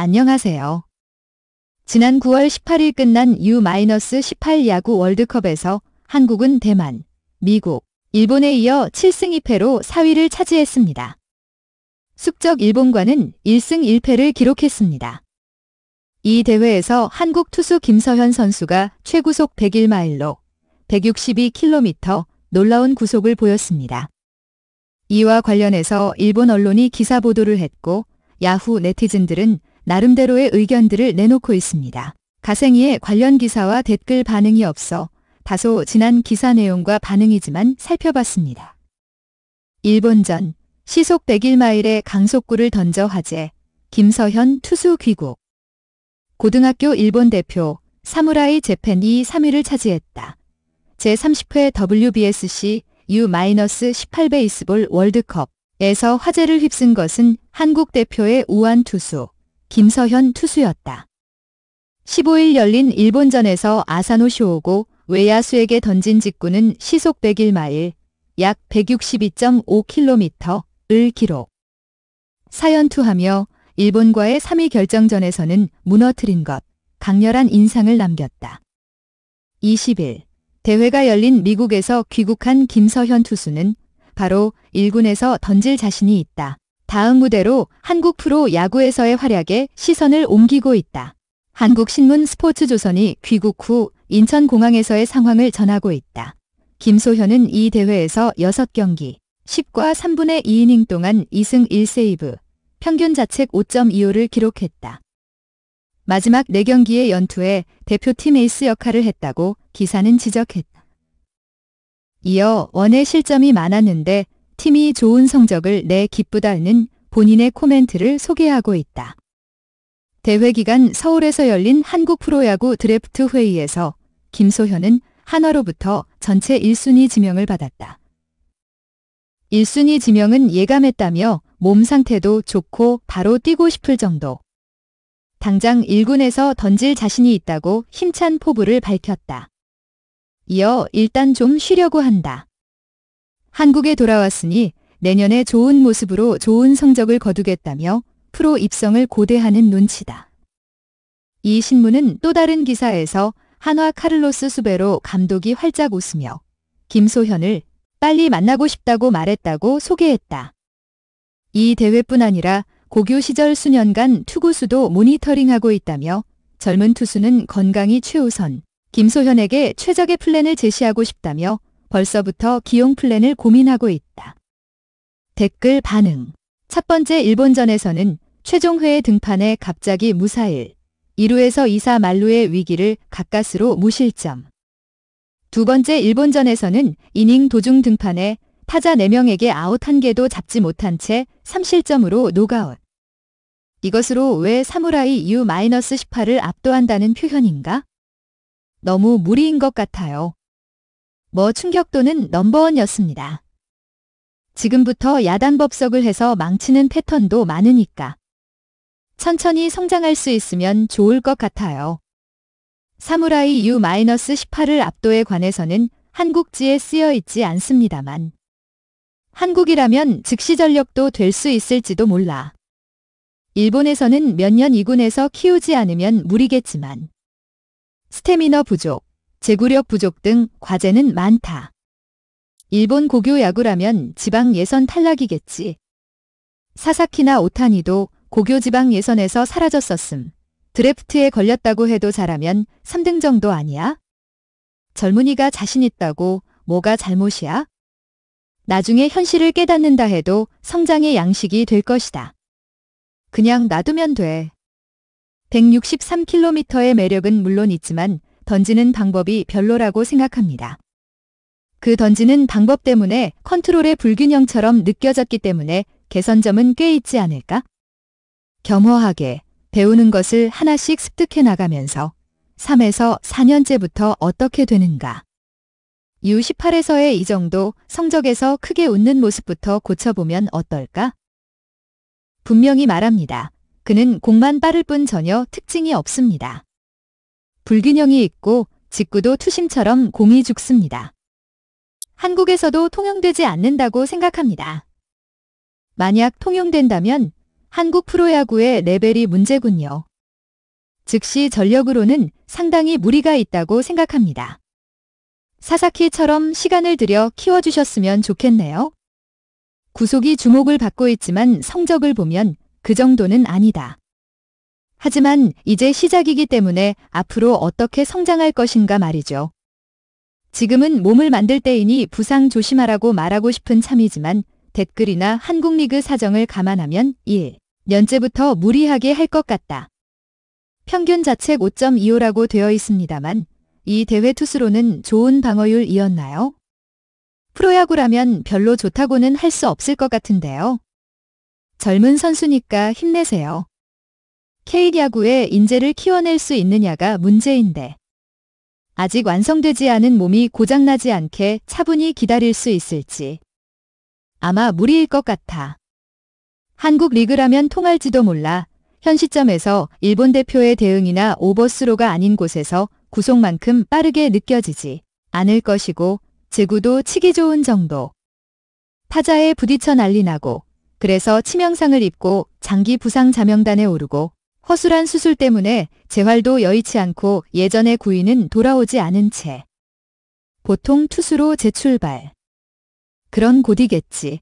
안녕하세요. 지난 9월 18일 끝난 U-18 야구 월드컵에서 한국은 대만, 미국, 일본에 이어 7승 2패로 4위를 차지했습니다. 숙적 일본과는 1승 1패를 기록했습니다. 이 대회에서 한국 투수 김서현 선수가 최구속 101마일로 162km 놀라운 구속을 보였습니다. 이와 관련해서 일본 언론이 기사 보도를 했고 야후 네티즌들은 나름대로의 의견들을 내놓고 있습니다. 가생이의 관련 기사와 댓글 반응이 없어 다소 지난 기사 내용과 반응이지만 살펴봤습니다. 일본전 시속 101마일의 강속구를 던져 화제 김서현 투수 귀국 고등학교 일본 대표 사무라이 재팬이 3위를 차지했다. 제30회 WBSC U-18 베이스볼 월드컵에서 화제를 휩쓴 것은 한국 대표의 우한 투수 김서현 투수였다. 15일 열린 일본전에서 아사노 쇼오고 외야수에게 던진 직구는 시속 101마일, 약 162.5km을 기록. 사연투하며 일본과의 3위 결정전에서는 무너뜨린 것, 강렬한 인상을 남겼다. 20일 대회가 열린 미국에서 귀국한 김서현 투수는 바로 1군에서 던질 자신이 있다. 다음 무대로 한국 프로 야구에서의 활약에 시선을 옮기고 있다. 한국신문 스포츠조선이 귀국 후 인천공항에서의 상황을 전하고 있다. 김소현은 이 대회에서 6경기, 10과 3분의 2이닝 동안 2승 1세이브, 평균 자책 5.25를 기록했다. 마지막 4경기의 연투에 대표팀 에이스 역할을 했다고 기사는 지적했다. 이어 원의 실점이 많았는데 팀이 좋은 성적을 내 기쁘다는 본인의 코멘트를 소개하고 있다. 대회 기간 서울에서 열린 한국 프로야구 드래프트 회의에서 김소현은 한화로부터 전체 1순위 지명을 받았다. 1순위 지명은 예감했다며 몸 상태도 좋고 바로 뛰고 싶을 정도. 당장 1군에서 던질 자신이 있다고 힘찬 포부를 밝혔다. 이어 일단 좀 쉬려고 한다. 한국에 돌아왔으니 내년에 좋은 모습으로 좋은 성적을 거두겠다며 프로 입성을 고대하는 눈치다. 이 신문은 또 다른 기사에서 한화 카를로스 수베로 감독이 활짝 웃으며 김소현을 빨리 만나고 싶다고 말했다고 소개했다. 이 대회뿐 아니라 고교 시절 수년간 투구수도 모니터링하고 있다며 젊은 투수는 건강이 최우선, 김소현에게 최적의 플랜을 제시하고 싶다며 벌써부터 기용 플랜을 고민하고 있다. 댓글 반응 첫 번째 일본전에서는 최종회의 등판에 갑자기 무사일 1루에서 2사 말루의 위기를 가까스로 무실점 두 번째 일본전에서는 이닝 도중 등판에 타자 4명에게 아웃 한개도 잡지 못한 채 3실점으로 노가웃. 이것으로 왜 사무라이 u 18을 압도한다는 표현인가? 너무 무리인 것 같아요. 뭐 충격도는 넘버원이었습니다. 지금부터 야단 법석을 해서 망치는 패턴도 많으니까. 천천히 성장할 수 있으면 좋을 것 같아요. 사무라이 U-18을 압도에 관해서는 한국지에 쓰여 있지 않습니다만 한국이라면 즉시 전력도 될 수 있을지도 몰라. 일본에서는 몇 년 이군에서 키우지 않으면 무리겠지만 스태미너 부족, 제구력 부족 등 과제는 많다. 일본 고교 야구라면 지방 예선 탈락이겠지. 사사키나 오타니도 고교 지방 예선에서 사라졌었음. 드래프트에 걸렸다고 해도 잘하면 3등 정도 아니야? 젊은이가 자신 있다고 뭐가 잘못이야? 나중에 현실을 깨닫는다 해도 성장의 양식이 될 것이다. 그냥 놔두면 돼. 163km의 매력은 물론 있지만 던지는 방법이 별로라고 생각합니다. 그 던지는 방법 때문에 컨트롤의 불균형처럼 느껴졌기 때문에 개선점은 꽤 있지 않을까? 겸허하게 배우는 것을 하나씩 습득해 나가면서 3에서 4년째부터 어떻게 되는가? U18에서의 이 정도 성적에서 크게 웃는 모습부터 고쳐보면 어떨까? 분명히 말합니다. 그는 공만 빠를 뿐 전혀 특징이 없습니다. 불균형이 있고 직구도 투심처럼 공이 죽습니다. 한국에서도 통용되지 않는다고 생각합니다. 만약 통용된다면 한국 프로야구의 레벨이 문제군요. 즉시 전력으로는 상당히 무리가 있다고 생각합니다. 사사키처럼 시간을 들여 키워주셨으면 좋겠네요. 구속이 주목을 받고 있지만 성적을 보면 그 정도는 아니다. 하지만 이제 시작이기 때문에 앞으로 어떻게 성장할 것인가 말이죠. 지금은 몸을 만들 때이니 부상 조심하라고 말하고 싶은 참이지만 댓글이나 한국리그 사정을 감안하면 1. 년째부터 무리하게 할 것 같다. 평균 자책 5.25라고 되어 있습니다만 이 대회 투수로는 좋은 방어율이었나요? 프로야구라면 별로 좋다고는 할 수 없을 것 같은데요. 젊은 선수니까 힘내세요. K야구의 인재를 키워낼 수 있느냐가 문제인데 아직 완성되지 않은 몸이 고장나지 않게 차분히 기다릴 수 있을지 아마 무리일 것 같아. 한국 리그라면 통할지도 몰라 현 시점에서 일본 대표의 대응이나 오버스로가 아닌 곳에서 구속만큼 빠르게 느껴지지 않을 것이고 제구도 치기 좋은 정도. 타자에 부딪혀 난리 나고 그래서 치명상을 입고 장기 부상 자명단에 오르고 허술한 수술 때문에 재활도 여의치 않고 예전의 구인은 돌아오지 않은 채 보통 투수로 재출발. 그런 곳이겠지